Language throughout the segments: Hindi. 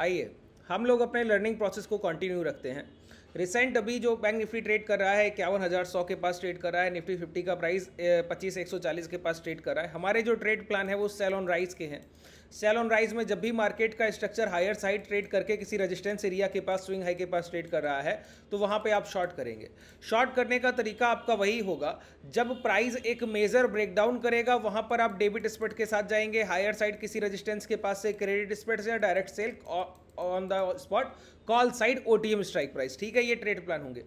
आइए हम लोग अपने लर्निंग प्रोसेस को कंटिन्यू रखते हैं रिसेंट अभी जो बैंक निफ्टी ट्रेड कर रहा है इक्यावन हज़ार सौ के पास ट्रेड कर रहा है निफ्टी फिफ्टी का प्राइस पच्चीस एक सौ चालीस के पास ट्रेड कर रहा है हमारे जो ट्रेड प्लान है वो सेल ऑन राइस के हैं सेल ऑन राइज में जब भी मार्केट का स्ट्रक्चर हायर साइड ट्रेड करके किसी रेजिस्टेंस एरिया के पास स्विंग हाई के पास ट्रेड कर रहा है तो वहां पे आप शॉर्ट करेंगे शॉर्ट करने का तरीका आपका वही होगा जब प्राइस एक मेजर ब्रेकडाउन करेगा वहां पर आप डेबिट स्पेट के साथ जाएंगे हायर साइड किसी रजिस्टेंस के पास से क्रेडिट स्पेट से direct sell on the spot call side ओ स्ट्राइक प्राइस ठीक है ये ट्रेड प्लान होंगे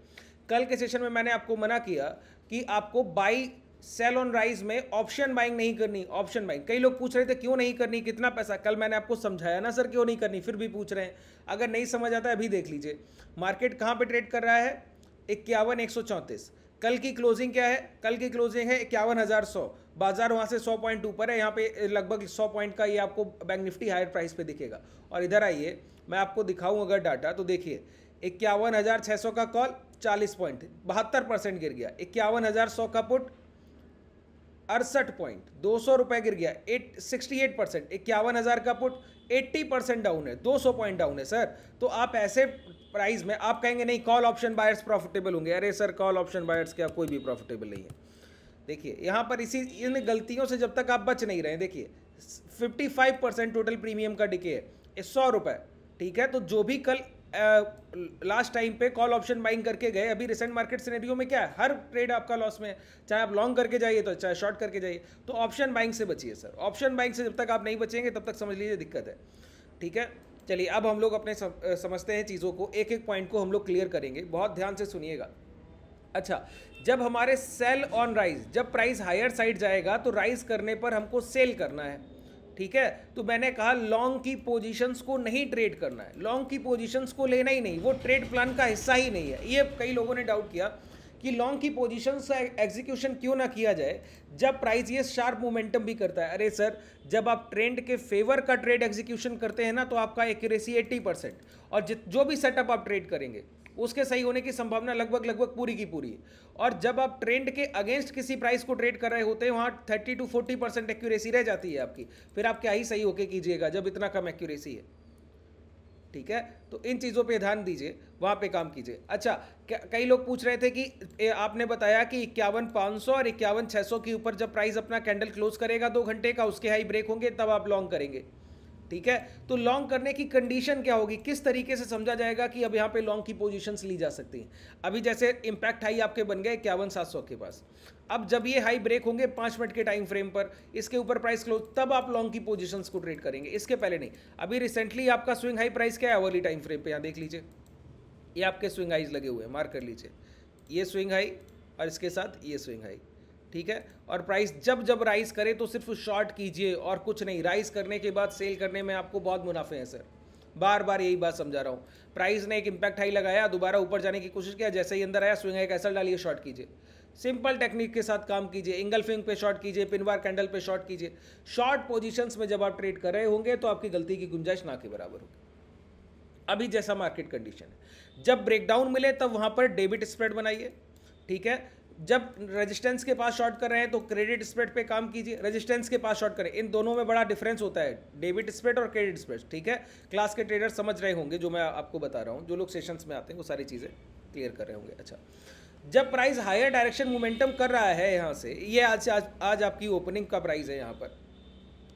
कल के सेशन में मैंने आपको मना किया कि आपको बाई सेल ऑन राइज में ऑप्शन बाइंग नहीं करनी ऑप्शन बाइंग कई लोग पूछ रहे थे क्यों नहीं करनी कितना पैसा कल मैंने आपको समझाया ना सर क्यों नहीं करनी फिर भी पूछ रहे हैं अगर नहीं समझ आता अभी देख लीजिए मार्केट कहाँ पे ट्रेड कर रहा है इक्यावन एक सौ चौंतीस कल की क्लोजिंग क्या है कल की क्लोजिंग है इक्यावन हज़ार सौ बाजार वहाँ से सौ पॉइंट ऊपर है यहाँ पे लगभग सौ पॉइंट का ये आपको बैंक निफ्टी हायर प्राइस पे दिखेगा और इधर आइए मैं आपको दिखाऊँ अगर डाटा तो देखिए इक्यावन हज़ार सौ का कॉल चालीस पॉइंट बहत्तर परसेंट गिर गया इक्यावन हज़ार सौ का पुट अड़सठ पॉइंट दो सौ रुपए गिर गया एट सिक्सटी एट परसेंट इक्यावन हज़ार का पुट एट्टी परसेंट डाउन है दो सौ पॉइंट डाउन है सर तो आप ऐसे प्राइस में आप कहेंगे नहीं कॉल ऑप्शन बायर्स प्रॉफिटेबल होंगे अरे सर कॉल ऑप्शन बायर्स क्या कोई भी प्रॉफिटेबल नहीं है देखिए यहाँ पर इसी इन गलतियों से जब तक आप बच नहीं रहे देखिए fifty five percent total premium का डिके है सौ रुपए ठीक है तो जो भी कल लास्ट टाइम पे कॉल ऑप्शन बाइंग करके गए अभी रिसेंट मार्केट सिनेरियो में क्या है हर ट्रेड आपका लॉस में है चाहे आप लॉन्ग करके जाइए तो चाहे शॉर्ट करके जाइए तो ऑप्शन बाइंग से बचिए सर ऑप्शन बाइंग से जब तक आप नहीं बचेंगे तब तक समझ लीजिए दिक्कत है ठीक है चलिए अब हम लोग अपने समझते हैं चीज़ों को एक एक पॉइंट को हम लोग क्लियर करेंगे बहुत ध्यान से सुनिएगा अच्छा जब हमारे सेल ऑन राइज जब प्राइस हायर साइड जाएगा तो राइज करने पर हमको सेल करना है ठीक है तो मैंने कहा लॉन्ग की पोजीशंस को नहीं ट्रेड करना है लॉन्ग की पोजीशंस को लेना ही नहीं वो ट्रेड प्लान का हिस्सा ही नहीं है ये कई लोगों ने डाउट किया कि लॉन्ग की पोजीशंस का एग्जीक्यूशन क्यों ना किया जाए जब प्राइस ये शार्प मोमेंटम भी करता है अरे सर जब आप ट्रेंड के फेवर का ट्रेड एग्जीक्यूशन करते हैं ना तो आपका एक्यूरेसी एट्टी परसेंट और जो भी सेटअप आप ट्रेड करेंगे उसके सही होने की संभावना लगभग लगभग पूरी की पूरी और जब आप ट्रेंड के अगेंस्ट किसी प्राइस को ट्रेड कर रहे होते हैं वहाँ thirty two forty percent accuracy रह जाती है आपकी फिर आप क्या ही सही होके कीजिएगा जब इतना कम एक्यूरेसी है ठीक है तो इन चीज़ों पे ध्यान दीजिए वहाँ पे काम कीजिए अच्छा कई लोग पूछ रहे थे कि आपने बताया कि इक्यावन पाँच सौ और इक्यावन छः सौ के ऊपर जब प्राइस अपना कैंडल क्लोज करेगा दो घंटे का उसके हाई ब्रेक होंगे तब आप लॉन्ग करेंगे ठीक है तो लॉन्ग करने की कंडीशन क्या होगी किस तरीके से समझा जाएगा कि अब यहाँ पे लॉन्ग की पोजीशंस ली जा सकती हैं अभी जैसे इंपैक्ट हाई आपके बन गए इक्यावन सात सौ के पास अब जब ये हाई ब्रेक होंगे पाँच मिनट के टाइम फ्रेम पर इसके ऊपर प्राइस क्लोज तब आप लॉन्ग की पोजीशंस को ट्रेड करेंगे इसके पहले नहीं अभी रिसेंटली आपका स्विंग हाई प्राइस क्या है अवर्ली टाइम फ्रेम पर यहाँ देख लीजिए ये आपके स्विंग हाइज लगे हुए हैं मार्क कर लीजिए ये स्विंग हाई और इसके साथ ये स्विंग हाई ठीक है और प्राइस जब जब राइज करे तो सिर्फ शॉर्ट कीजिए और कुछ नहीं राइज करने के बाद सेल करने में आपको बहुत मुनाफे हैं सर बार बार यही बात समझा रहा हूँ प्राइस ने एक इम्पैक्ट हाई लगाया दोबारा ऊपर जाने की कोशिश किया जैसे ही अंदर आया स्विंग एक ऐसा डालिए शॉर्ट कीजिए सिंपल टेक्निक के साथ काम कीजिए इंगल फिंग पे शॉर्ट कीजिए पिनवार कैंडल पे शॉर्ट कीजिए शॉर्ट पोजीशंस में जब आप ट्रेड कर रहे होंगे तो आपकी गलती की गुंजाइश ना के बराबर होगी अभी जैसा मार्केट कंडीशन है जब ब्रेकडाउन मिले तब वहां पर डेबिट स्प्रेड बनाइए ठीक है जब रेजिस्टेंस के पास शॉर्ट कर रहे हैं तो क्रेडिट स्प्रेड पे काम कीजिए रेजिस्टेंस के पास शॉर्ट करें इन दोनों में बड़ा डिफरेंस होता है डेबिट स्प्रेड और क्रेडिट स्प्रेड ठीक है क्लास के ट्रेडर समझ रहे होंगे जो मैं आपको बता रहा हूँ जो लोग सेशंस में आते हैं वो सारी चीज़ें क्लियर कर रहे होंगे अच्छा जब प्राइस हायर डायरेक्शन मोमेंटम कर रहा है यहाँ से ये आज आज आज आपकी ओपनिंग का प्राइस है यहाँ पर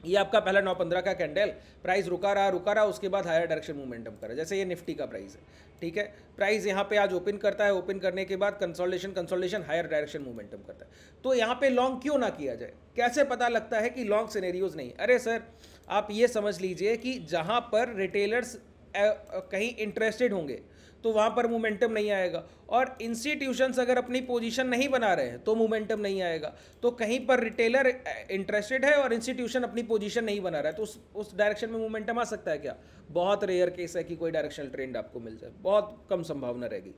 ये आपका पहला नौ पंद्रह का कैंडल प्राइस रुका रहा रुका रहा उसके बाद हायर डायरेक्शन मोमेंटम करा जैसे ये निफ्टी का प्राइस है ठीक है प्राइस यहाँ पे आज ओपन करता है ओपन करने के बाद consolidation consolidation higher direction momentum करता है तो यहाँ पे लॉन्ग क्यों ना किया जाए कैसे पता लगता है कि लॉन्ग सिनेरियोज नहीं अरे सर आप ये समझ लीजिए कि जहाँ पर रिटेलर्स कहीं इंटरेस्टेड होंगे तो वहाँ पर मोमेंटम नहीं आएगा और इंस्टीट्यूशंस अगर अपनी पोजीशन नहीं बना रहे हैं तो मोमेंटम नहीं आएगा तो कहीं पर रिटेलर इंटरेस्टेड है और इंस्टीट्यूशन अपनी पोजीशन नहीं बना रहा है तो उस उस डायरेक्शन में मोमेंटम आ सकता है क्या बहुत रेयर केस है कि कोई डायरेक्शनल ट्रेंड आपको मिल जाए बहुत कम संभावना रहेगी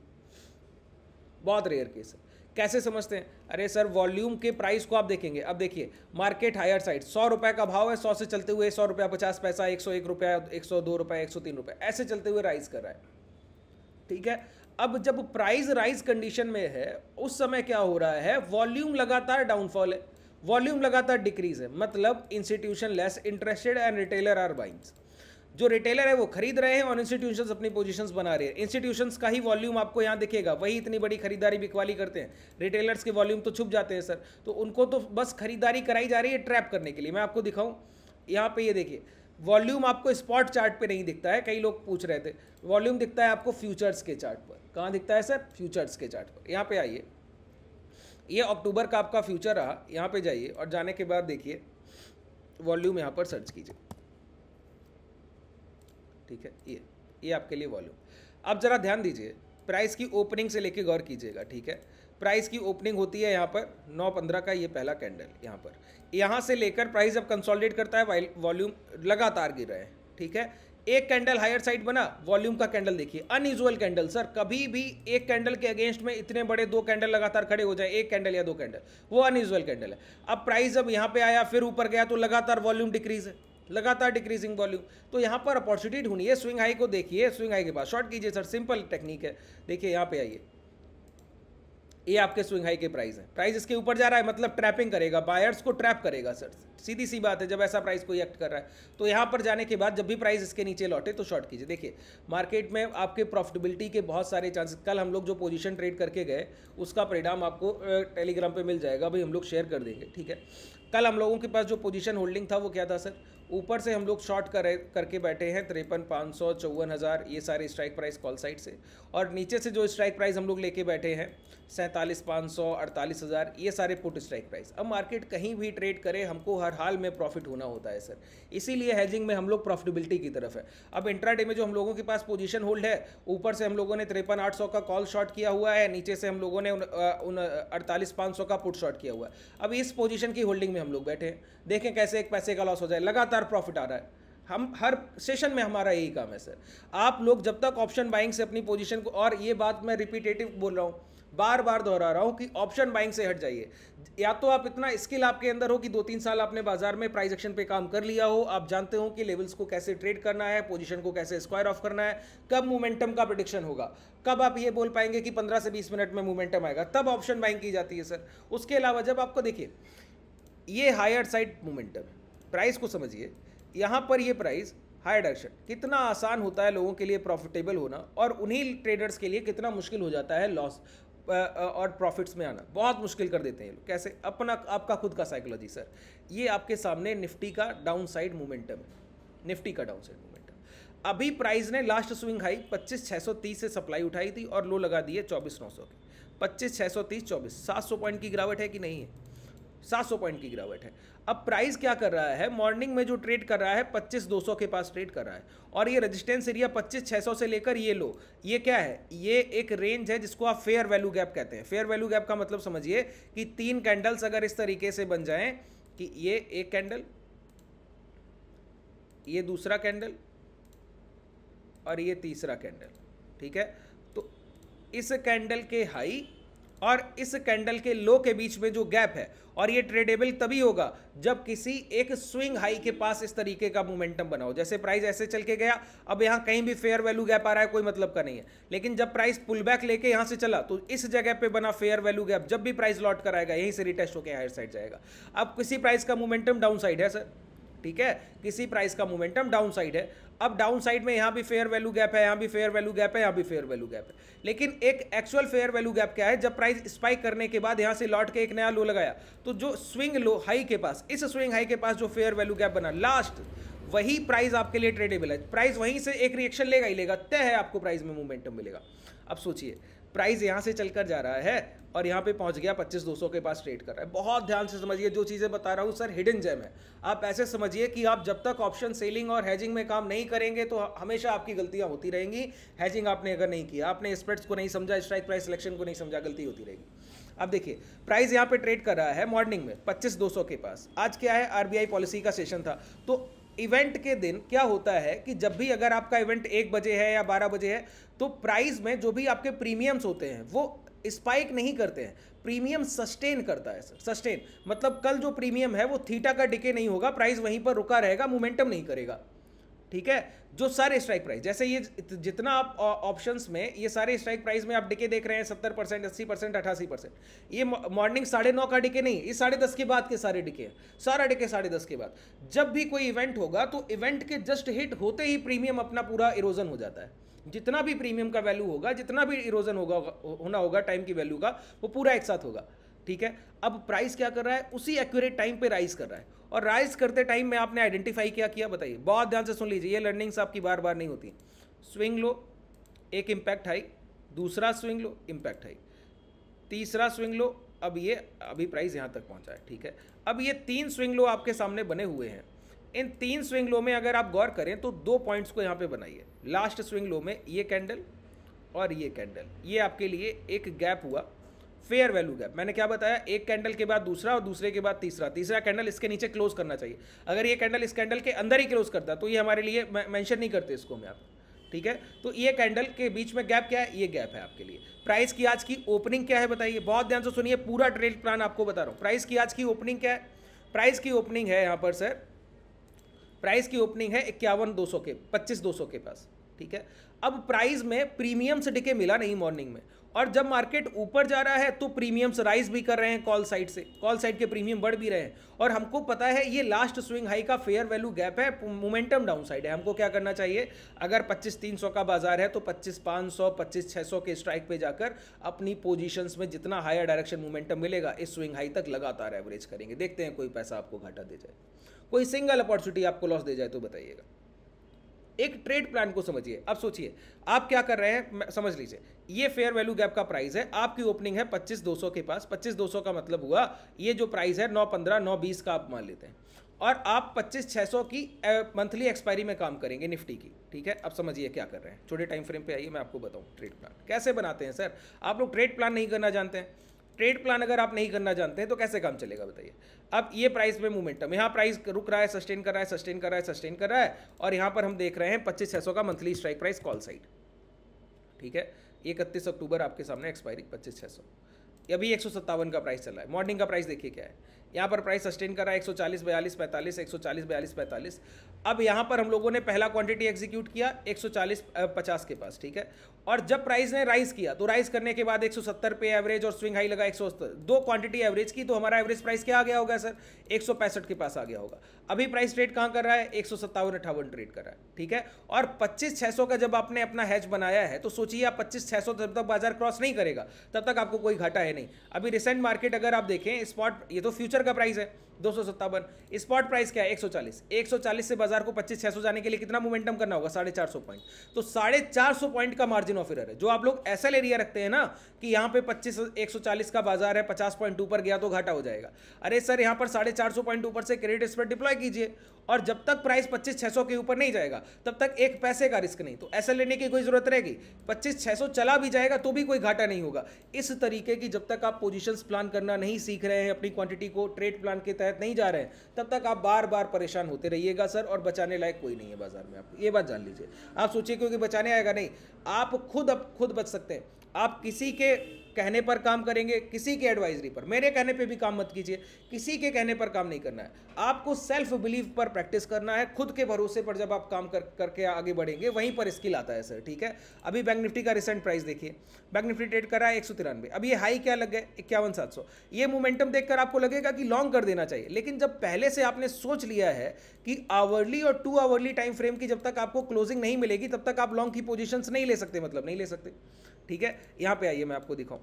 बहुत रेयर केस है कैसे समझते हैं अरे सर वॉल्यूम के प्राइस को आप देखेंगे अब देखिए मार्केट हायर साइड सौ रुपये का भाव है सौ से चलते हुए सौ रुपया पचास पैसा एक सौ एक रुपया एक सौ दो रुपया एक सौ तीन रुपया ऐसे चलते हुए राइज कर रहा है ठीक है अब जब प्राइस राइज कंडीशन में है उस समय क्या हो रहा है वॉल्यूम लगातार डाउनफॉल है वॉल्यूम लगातार डिक्रीज है मतलब institution less interested and retailer are buying जो रिटेलर है वो खरीद रहे हैं और इंस्टीट्यूशन अपनी पोजिशन बना रहे हैं इंस्टीट्यूशन का ही वॉल्यूम आपको यहाँ दिखेगा वही इतनी बड़ी खरीदारी बिकवाली करते हैं रिटेलर्स के वॉल्यूम तो छुप जाते हैं सर तो उनको तो बस खरीदारी कराई जा रही है ट्रैप करने के लिए मैं आपको दिखाऊँ यहाँ पे ये यह देखिए वॉल्यूम आपको स्पॉट चार्ट पे नहीं दिखता है कई लोग पूछ रहे थे वॉल्यूम दिखता है आपको फ्यूचर्स के चार्ट पर कहाँ दिखता है सर फ्यूचर्स के चार्ट पर यहाँ पे आइए ये अक्टूबर का आपका फ्यूचर रहा यहाँ पे जाइए और जाने के बाद देखिए वॉल्यूम यहाँ पर सर्च कीजिए ठीक है ये ये आपके लिए वॉल्यूम अब ज़रा ध्यान दीजिए प्राइस की ओपनिंग से लेके गौर कीजिएगा ठीक है प्राइस की ओपनिंग होती है यहाँ पर नौ पंद्रह का ये पहला कैंडल यहाँ पर यहाँ से लेकर प्राइस अब कंसोलिडेट करता है वॉल्यूम लगातार गिर रहे हैं ठीक है एक कैंडल हायर साइड बना वॉल्यूम का कैंडल देखिए अनयूजल कैंडल सर कभी भी एक कैंडल के अगेंस्ट में इतने बड़े दो कैंडल लगातार खड़े हो जाए एक कैंडल या दो कैंडल वो अनयूजल कैंडल है अब प्राइस जब यहाँ पे आया फिर ऊपर गया तो लगातार वॉल्यूम डिक्रीज है लगातार डिक्रीजिंग वॉल्यूम तो यहाँ पर अपॉर्चुनिटी ढूंढिए स्विंग हाई को देखिए स्विंग हाई के बाद शॉर्ट कीजिए सर सिंपल टेक्निक है देखिए यहाँ पे आइए ये आपके स्विंग हाई के प्राइस हैं प्राइस इसके ऊपर जा रहा है मतलब ट्रैपिंग करेगा बायर्स को ट्रैप करेगा सर सीधी सी बात है जब ऐसा प्राइस कोई एक्ट कर रहा है तो यहाँ पर जाने के बाद जब भी प्राइस इसके नीचे लौटे तो शॉर्ट कीजिए देखिए मार्केट में आपके प्रॉफिटेबिलिटी के बहुत सारे चांसेस कल हम लोग जो पोजीशन ट्रेड करके गए उसका परिणाम आपको टेलीग्राम पर मिल जाएगा भाई हम लोग शेयर कर देंगे ठीक है कल हम लोगों के पास जो पोजीशन होल्डिंग था वो क्या था सर ऊपर से हम लोग शॉर्ट कर करके बैठे हैं तिरपन पाँच सौ चौवन हज़ार ये सारे स्ट्राइक प्राइस कॉल साइड से और नीचे से जो स्ट्राइक प्राइस हम लोग लेके बैठे हैं सैंतालीस पाँच सौ अड़तालीस हज़ार ये सारे पुट स्ट्राइक प्राइस अब मार्केट कहीं भी ट्रेड करे हमको हर हाल में प्रॉफिट होना होता है सर इसीलिए हैजिंग में हम लोग प्रॉफिटेबिलिटी की तरफ है अब इंट्राडे में जो हम लोगों के पास पोजीशन होल्ड है ऊपर से हम लोगों ने तिरपन आठ सौ का कॉल शॉर्ट किया हुआ है नीचे से हम लोगों ने उन अड़तालीस पाँच सौ का पुट शॉर्ट किया हुआ है अब इस पोजिशन की होल्डिंग में में हम लोग बैठे हैं देखें कैसे एक पैसे का लॉस हो जाए लगातार प्रॉफिट आ रहा है हम हर सेशन में हमारा यही काम है सर आप लोग जब तक ऑप्शन बाइंग से अपनी पोजीशन को और ये बात मैं रिपीटेटिव बोल रहा हूँ बार बार दोहरा रहा हूँ कि ऑप्शन बाइंग से हट जाइए या तो आप इतना स्किल आपके अंदर हो कि दो तीन साल आपने बाजार में प्राइस एक्शन पे काम कर लिया हो आप जानते हो कि लेवल्स को कैसे ट्रेड करना है पोजीशन को कैसे स्क्वायर ऑफ करना है कब मोमेंटम का प्रोडिक्शन होगा कब आप ये बोल पाएंगे कि पंद्रह से बीस मिनट में मोमेंटम आएगा तब ऑप्शन बाइंग की जाती है सर उसके अलावा जब आपको देखिए ये हायर साइड मोमेंटम प्राइस को समझिए यहाँ पर ये प्राइस हायर डायरेक्शन कितना आसान होता है लोगों के लिए प्रॉफिटेबल होना और उन्हीं ट्रेडर्स के लिए कितना मुश्किल हो जाता है लॉस और प्रॉफिट्स में आना बहुत मुश्किल कर देते हैं लोग कैसे अपना आपका खुद का साइकोलॉजी सर ये आपके सामने निफ्टी का डाउन साइड मोमेंटम है निफ्टी का डाउन साइड मोमेंटम अभी प्राइस ने लास्ट स्विंग हाई पच्चीस छः सौ तीस से सप्लाई उठाई थी और लो लगा दिए चौबीस नौ सौ की पच्चीस छः सौ तीस चौबीस सात सौ पॉइंट की गिरावट है कि नहीं है सात सौ पॉइंट की गिरावट है अब प्राइस क्या कर रहा है मॉर्निंग में जो ट्रेड कर रहा है पच्चीस दो सौ के पास ट्रेड कर रहा है और ये रेजिस्टेंस एरिया पच्चीस छः सौ से लेकर ये लो ये क्या है ये एक रेंज है जिसको आप फेयर वैल्यू गैप कहते हैं फेयर वैल्यू गैप का मतलब समझिए कि तीन कैंडल्स अगर इस तरीके से बन जाए कि ये एक कैंडल ये दूसरा कैंडल और ये तीसरा कैंडल ठीक है तो इस कैंडल के हाई और इस कैंडल के लो के बीच में जो गैप है और ये ट्रेडेबल तभी होगा जब किसी एक स्विंग हाई के पास इस तरीके का मोमेंटम बना हो जैसे प्राइस ऐसे चल के गया अब यहाँ कहीं भी फेयर वैल्यू गैप आ रहा है कोई मतलब का नहीं है लेकिन जब प्राइस पुल बैक लेके यहाँ से चला तो इस जगह पे बना फेयर वैल्यू गैप जब भी प्राइस लॉट कराएगा यहीं से रिटेस्ट होकर हायर साइड जाएगा अब किसी प्राइस का मोमेंटम डाउन साइड है सर ठीक है किसी प्राइस का मोमेंटम डाउन साइड है अब डाउन साइड में यहाँ भी फेयर वैल्यू गैप है यहाँ भी फेयर वैल्यू गैप है यहाँ भी फेयर वैल्यू गैप है लेकिन एक एक्चुअल फेयर वैल्यू गैप क्या है जब प्राइस स्पाइक करने के बाद यहाँ से लौट के एक नया लो लगाया तो जो स्विंग लो हाई के पास इस स्विंग हाई के पास जो फेयर वैल्यू गैप बना लास्ट वही प्राइस आपके लिए ट्रेडेबल है प्राइस वहीं से एक रिएक्शन लेगा ही लेगा तय है आपको प्राइस में मोमेंटम मिलेगा अब सोचिए प्राइस यहाँ से चलकर जा रहा है और यहाँ पे पहुँच गया पच्चीस दो के पास ट्रेड कर रहा है बहुत ध्यान से समझिए जो चीज़ें बता रहा हूँ सर हिडन जैम है आप ऐसे समझिए कि आप जब तक ऑप्शन सेलिंग और हैजिंग में काम नहीं करेंगे तो हमेशा आपकी गलतियाँ होती रहेंगी हैजिंग आपने अगर नहीं किया आपने स्प्रेड्स को नहीं समझा स्ट्राइक प्राइस सिलेक्शन को नहीं समझा गलती होती रहेगी अब देखिए प्राइस यहाँ पे ट्रेड कर रहा है मॉर्निंग में पच्चीस दो सौ के पास आज क्या है आरबीआई पॉलिसी का सेशन था तो इवेंट के दिन क्या होता है कि जब भी अगर आपका इवेंट एक बजे है या बारह बजे है तो प्राइस में जो भी आपके प्रीमियम्स होते हैं वो स्पाइक नहीं करते हैं प्रीमियम सस्टेन करता है सर सस्टेन मतलब कल जो प्रीमियम है वो थीटा का डिके नहीं होगा प्राइस वहीं पर रुका रहेगा मोमेंटम नहीं करेगा ठीक है जो सारे स्ट्राइक प्राइस जैसे ये जितना आप ऑप्शंस में ये सारे स्ट्राइक प्राइस में आप डिके देख रहे हैं सत्तर परसेंट अस्सी परसेंट अठासी परसेंट ये मॉर्निंग साढ़े नौ का डिके नहीं ये साढ़े दस के बाद के सारे डिके हैं सारा डिके साढ़े दस के बाद जब भी कोई इवेंट होगा तो इवेंट के जस्ट हिट होते ही प्रीमियम अपना पूरा इरोजन हो जाता है जितना भी प्रीमियम का वैल्यू होगा जितना भी इरोजन होगा होना होगा टाइम की वैल्यू का वो पूरा एक साथ होगा ठीक है अब प्राइस क्या कर रहा है उसी एक्यूरेट टाइम पे राइज कर रहा है और राइज करते टाइम में आपने आइडेंटिफाई क्या किया बताइए बहुत ध्यान से सुन लीजिए ये लर्निंग्स आपकी बार बार नहीं होती स्विंग लो एक इम्पैक्ट हाई दूसरा स्विंग लो इम्पैक्ट हाई तीसरा स्विंग लो अब ये अभी प्राइस यहाँ तक पहुँचा है ठीक है अब ये तीन स्विंग लो आपके सामने बने हुए हैं इन तीन स्विंग लो में अगर आप गौर करें तो दो पॉइंट्स को यहाँ पे बनाइए लास्ट स्विंग लो में ये कैंडल और ये कैंडल ये आपके लिए एक गैप हुआ फेयर वैल्यू गैप मैंने क्या बताया एक कैंडल के बाद दूसरा और दूसरे के बाद तीसरा तीसरा कैंडल इसके नीचे क्लोज करना चाहिए अगर ये कैंडल इस कैंडल के अंदर ही क्लोज करता तो ये हमारे लिए मैंशन नहीं करते इसको हम यहाँ ठीक है तो ये कैंडल के बीच में गैप क्या है ये गैप है आपके लिए प्राइस की आज की ओपनिंग क्या है बताइए बहुत ध्यान से सुनिए पूरा ट्रेड प्लान आपको बता रहा हूँ प्राइस की आज की ओपनिंग क्या है प्राइस की ओपनिंग है यहाँ पर सर प्राइस की ओपनिंग है इक्यावन दो सौ के पच्चीस दो सौ के पास ठीक है अब प्राइस में प्रीमियम से डिके मिला नहीं मॉर्निंग में और जब मार्केट ऊपर जा रहा है तो प्रीमियम्स राइज भी कर रहे हैं कॉल साइड से कॉल साइड के प्रीमियम बढ़ भी रहे हैं और हमको पता है ये लास्ट स्विंग हाई का फेयर वैल्यू गैप है मोमेंटम डाउन साइड है हमको क्या करना चाहिए अगर 25-300 का बाजार है तो 25-500 25-600 के स्ट्राइक पे जाकर अपनी पोजिशन में जितना हायर डायरेक्शन मोमेंटम मिलेगा इस स्विंग हाई तक लगातार एवरेज करेंगे देखते हैं कोई पैसा आपको घाटा दे जाए कोई सिंगल अपॉर्चुनिटी आपको लॉस दे जाए तो बताइएगा एक ट्रेड प्लान को समझिए अब सोचिए आप क्या कर रहे हैं समझ लीजिए ये फेयर वैल्यू गैप का प्राइस है आपकी ओपनिंग है पच्चीस दो के पास पच्चीस दो का मतलब हुआ ये जो प्राइस है नौ पंद्रह नौ बीस का आप मान लेते हैं और आप पच्चीस छः सौ की मंथली एक्सपायरी में काम करेंगे निफ्टी की ठीक है अब समझिए क्या कर रहे हैं छोटे टाइम फ्रेम पे आइए मैं आपको बताऊँ ट्रेड प्लान कैसे बनाते हैं सर आप लोग ट्रेड प्लान नहीं करना जानते हैं ट्रेड प्लान अगर आप नहीं करना जानते हैं तो कैसे काम चलेगा बताइए अब ये प्राइस में मूवमेंटम यहाँ प्राइस रुक रहा है सस्टेन कर रहा है सस्टेन कर रहा है सस्टेन कर रहा है और यहाँ पर हम देख रहे हैं पच्चीस छः का monthly strike price call side ठीक है इकतीस अक्टूबर आपके सामने एक्सपायरी पच्चीस छः सौ अभी एक सौ सत्तावन का प्राइस चल रहा है मॉर्निंग का प्राइस देखिए क्या है यहाँ पर प्राइस सस्टेन करा चालीस बयालीस पैंतालीस एक सौ चालीस बयालीस पैंतालीस अब यहाँ पर हम लोगों ने पहला क्वांटिटी एग्जीक्यूट किया एक सौ चालीस पचास के पास ठीक है और जब प्राइस ने राइज किया तो राइज करने के बाद एक सौ सत्तर पे एवरेज और स्विंग हाई लगा एक सत्तर दो क्वांटिटी एवरेज की तो हमारा एवरेज प्राइस क्या आ गया होगा सर एक सौ के पास आ गया होगा अभी प्राइस ट्रेड कहाँ कर रहा है एक सौ सत्तावन ट्रेड कर रहा है ठीक है और पच्चीस छः का जब आपने अपना हैच बनाया है तो सोचिए आप पच्चीस छः जब तक बाजार क्रॉस नहीं करेगा तब तक आपको कोई घाटा है नहीं अभी रिसेंट मार्केट अगर आप देखें स्पॉट ये तो फ्यूचर का प्राइस है दो सौ सत्तावन स्पॉट प्राइस क्या है 140 140 से बाजार को 25 600 जाने के लिए कितना मोमेंटम करना होगा साढ़े चार सौ पॉइंट तो साढ़े चार सौ पॉइंट का मार्जिन ऑफ एरर है जो आप लोग ऐसा एरिया रखते हैं ना कि यहाँ पे 25 140 का बाजार है 50 पॉइंट ऊपर गया तो घाटा हो जाएगा अरे सर यहाँ पर साढ़े चार सौ पॉइंट ऊपर से क्रेडिट स्प्रेड डिप्लॉय कीजिए और जब तक प्राइस पच्चीस छह सौ के ऊपर नहीं जाएगा तब तक एक पैसे का रिस्क नहीं तो ऐसा लेने की कोई जरूरत रहेगी पच्चीस छह सौ चला भी जाएगा तो भी कोई घाटा नहीं होगा इस तरीके की जब तक आप पोजिशन प्लान करना नहीं सीख रहे हैं अपनी क्वांटिटी को ट्रेड प्लान के तहत तहत नहीं जा रहे हैं तब तक आप बार बार परेशान होते रहिएगा सर और बचाने लायक कोई नहीं है बाजार में आपको ये बात जान लीजिए आप सोचिए क्योंकि बचाने आएगा नहीं आप खुद अब खुद बच सकते हैं आप किसी के कहने पर काम करेंगे किसी के एडवाइजरी पर मेरे कहने पे भी काम मत कीजिए किसी के कहने पर काम नहीं करना है आपको सेल्फ बिलीव पर प्रैक्टिस करना है खुद के भरोसे पर जब आप काम कर करके आगे बढ़ेंगे वहीं पर स्किल आता है सर ठीक है अभी बैंक निफ्टी का रिसेंट प्राइस देखिए बैंक निफ्टी ट्रेड कर रहा है एक सौ तिरानवे अब ये हाई क्या लग गए इक्यावन सात सौ ये मोमेंटम देखकर आपको लगेगा कि लॉन्ग कर देना चाहिए लेकिन जब पहले से आपने सोच लिया है कि आवर्ली और टू आवरली टाइम फ्रेम की जब तक आपको क्लोजिंग नहीं मिलेगी तब तक आप लॉन्ग की पोजिशन नहीं ले सकते मतलब नहीं ले सकते ठीक है यहां पे आइए मैं आपको दिखाऊं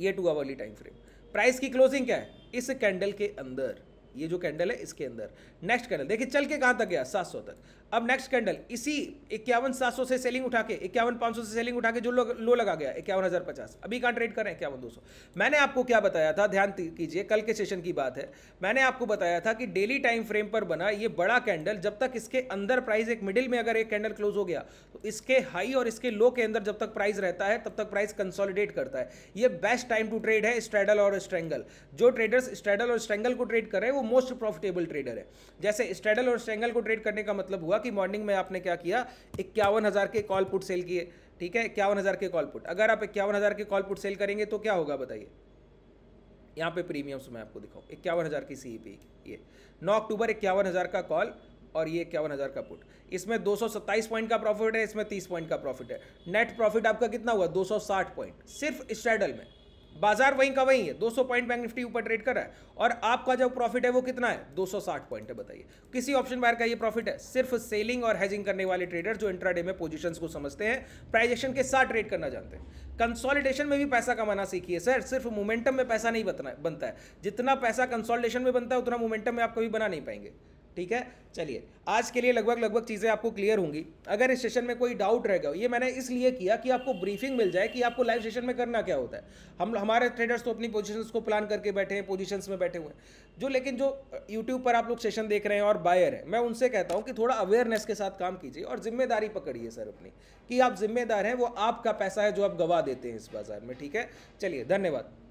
ये two hourly time frame price की क्लोजिंग क्या है इस कैंडल के अंदर ये जो कैंडल है इसके अंदर नेक्स्ट कैंडल देखिए चल के कहां तक गया सात तक अब नेक्स्ट कैंडल इसी इक्यावन सात सौ से सेलिंग उठा के इक्यावन पांच सौ से सेलिंग उठा के जो लो, लो लगा गया इक्यावन हज़ार पचास अभी कहां ट्रेड कर रहे इक्यावन दो सौ मैंने आपको क्या बताया था ध्यान कीजिए कल के सेशन की बात है मैंने आपको बताया था कि डेली टाइम फ्रेम पर बना ये बड़ा कैंडल जब तक इसके अंदर प्राइस एक मिडिल में अगर एक कैंडल क्लोज हो गया तो इसके हाई और इसके लो के अंदर जब तक प्राइस रहता है तब तक प्राइस कंसोलिडेट करता है ये बेस्ट टाइम टू ट्रेड है स्ट्रेडल और स्ट्रेंगल जो ट्रेडर्स स्ट्रेडल और स्ट्रेंगल को ट्रेड कर रहे हैं वो मोस्ट प्रॉफिटेबल ट्रेडर है जैसे स्ट्रेडल और स्ट्रेंगल को ट्रेड करने का मतलब हुआ की मॉर्निंग में आपने क्या किया इक्यावन हज़ार के कॉल पुट सेल किए ठीक है इक्यावन हज़ार के कॉल पुट अगर आप इक्यावन हज़ार के कॉल पुट सेल करेंगे तो क्या होगा बताइए यहाँ पे प्रीमियम्स मैं आपको दिखाऊँ इक्यावन हज़ार की सी पी ये नौ अक्टूबर इक्यावन हज़ार का कॉल और ये इक्यावन हज़ार का पुट इसमें दो सौ सत्ताईस पॉइंट का प्रॉफिट है इसमें तीस पॉइंट का प्रॉफिट है नेट प्रॉफिट आपका कितना हुआ दो सौ साठ पॉइंट सिर्फ स्ट्रैडल में बाजार वहीं का वहीं है 200 पॉइंट बैंक निफ्टी ऊपर ट्रेड कर रहा है और आपका जो प्रॉफिट है वो कितना है 260 पॉइंट है बताइए किसी ऑप्शन बायर का ये प्रॉफिट है सिर्फ सेलिंग और हैजिंग करने वाले ट्रेडर जो इंट्राडे में पोजीशंस को समझते हैं प्राइजेशन के साथ ट्रेड करना जानते हैं कंसोलिडेशन में भी पैसा कमाना सीखिए सर सिर्फ मोमेंटम में पैसा नहीं बनता है जितना पैसा कंसोलिडेशन में बनता है उतना मोमेंटम में आप कभी बना नहीं पाएंगे ठीक है चलिए आज के लिए लगभग लगभग चीज़ें आपको क्लियर होंगी अगर इस सेशन में कोई डाउट रह गया ये मैंने इसलिए किया कि आपको ब्रीफिंग मिल जाए कि आपको लाइव सेशन में करना क्या होता है हम हमारे ट्रेडर्स तो अपनी पोजीशंस को प्लान करके बैठे हैं पोजीशंस में बैठे हुए हैं जो लेकिन जो यूट्यूब पर आप लोग सेशन देख रहे हैं और बायर है मैं उनसे कहता हूँ कि थोड़ा अवेयरनेस के साथ काम कीजिए और जिम्मेदारी पकड़िए सर अपनी कि आप जिम्मेदार हैं वो आपका पैसा है जो आप गवा देते हैं इस बाजार में ठीक है चलिए धन्यवाद